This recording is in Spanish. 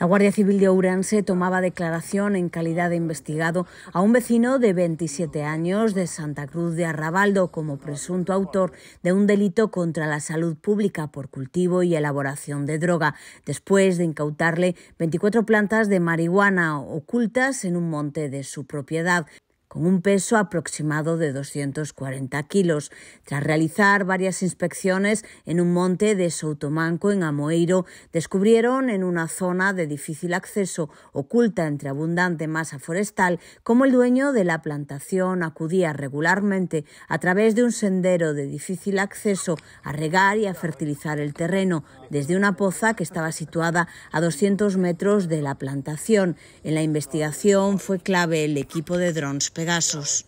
La Guardia Civil de Ourense tomaba declaración en calidad de investigado a un vecino de 27 años de Santa Cruz de Arrabaldo como presunto autor de un delito contra la salud pública por cultivo y elaboración de droga, después de incautarle 24 plantas de marihuana ocultas en un monte de su propiedad con un peso aproximado de 240 kilos, tras realizar varias inspecciones en un monte de Soutomanco en Amoeiro, descubrieron en una zona de difícil acceso, oculta entre abundante masa forestal, cómo el dueño de la plantación acudía regularmente a través de un sendero de difícil acceso a regar y a fertilizar el terreno desde una poza que estaba situada a 200 metros de la plantación. En la investigación fue clave el equipo de drones Pegasos.